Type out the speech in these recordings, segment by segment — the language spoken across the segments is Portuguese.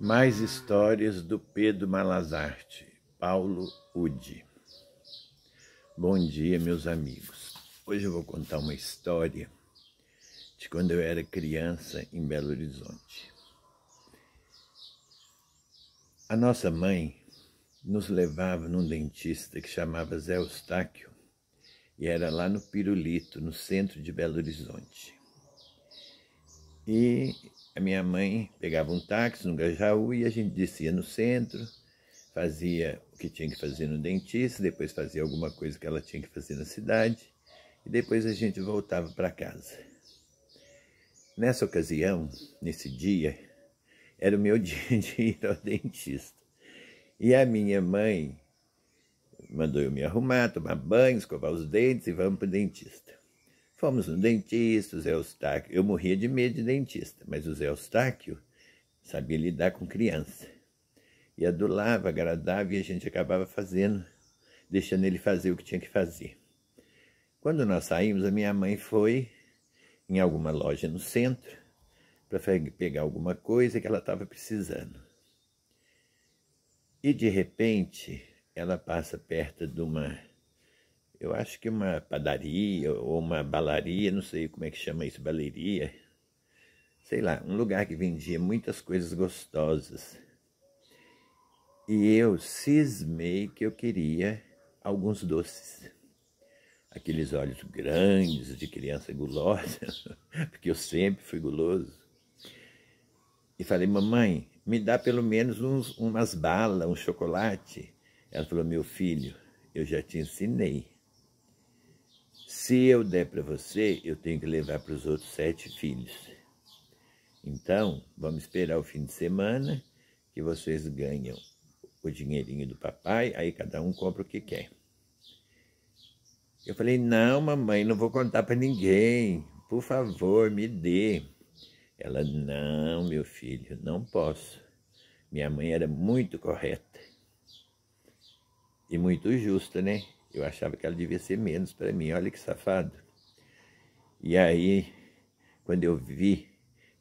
Mais histórias do Pedro Malazarte, Paulo Udi. Bom dia, meus amigos. Hoje eu vou contar uma história de quando eu era criança em Belo Horizonte. A nossa mãe nos levava num dentista que chamava Zé Eustáquio e era lá no Pirulito, no centro de Belo Horizonte. E a minha mãe pegava um táxi no Gajaú e a gente descia no centro, fazia o que tinha que fazer no dentista, depois fazia alguma coisa que ela tinha que fazer na cidade e depois a gente voltava para casa. Nessa ocasião, nesse dia, era o meu dia de ir ao dentista. E a minha mãe mandou eu me arrumar, tomar banho, escovar os dentes e vamos para o dentista. Fomos no dentista, o Zé Eustáquio. Eu morria de medo de dentista, mas o Zé Eustáquio sabia lidar com criança. E adulava, agradava e a gente acabava fazendo, deixando ele fazer o que tinha que fazer. Quando nós saímos, a minha mãe foi em alguma loja no centro para pegar alguma coisa que ela estava precisando. E de repente, ela passa perto de uma eu acho que uma padaria ou uma balaria, não sei como é que chama isso, baleria, sei lá, um lugar que vendia muitas coisas gostosas. E eu cismei que eu queria alguns doces. Aqueles olhos grandes de criança gulosa, porque eu sempre fui guloso. E falei, mamãe, me dá pelo menos uns, umas balas, um chocolate. Ela falou, meu filho, eu já te ensinei se eu der para você, eu tenho que levar para os outros sete filhos. Então, vamos esperar o fim de semana que vocês ganham o dinheirinho do papai, aí cada um compra o que quer. Eu falei, não, mamãe, não vou contar para ninguém. Por favor, me dê. Ela, não, meu filho, não posso. Minha mãe era muito correta e muito justa, né? Eu achava que ela devia ser menos para mim, olha que safado. E aí, quando eu vi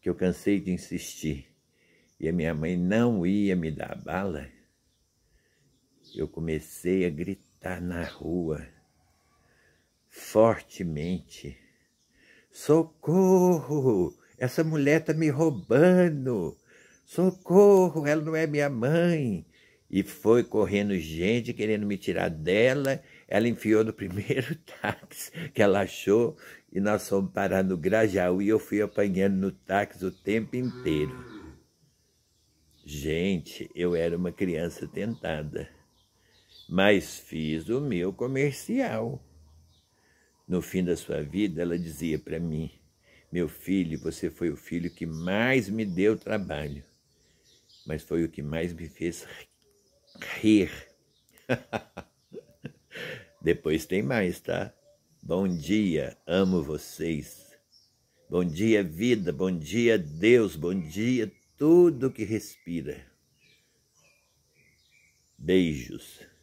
que eu cansei de insistir e a minha mãe não ia me dar bala, eu comecei a gritar na rua, fortemente: Socorro! Essa mulher está me roubando! Socorro! Ela não é minha mãe! E foi correndo gente querendo me tirar dela. Ela enfiou no primeiro táxi que ela achou e nós fomos parar no Grajaú e eu fui apanhando no táxi o tempo inteiro. Gente, eu era uma criança tentada, mas fiz o meu comercial. No fim da sua vida, ela dizia para mim: Meu filho, você foi o filho que mais me deu trabalho, mas foi o que mais me fez rir. Depois tem mais, tá? Bom dia, amo vocês. Bom dia, vida. Bom dia, Deus. Bom dia, tudo que respira. Beijos.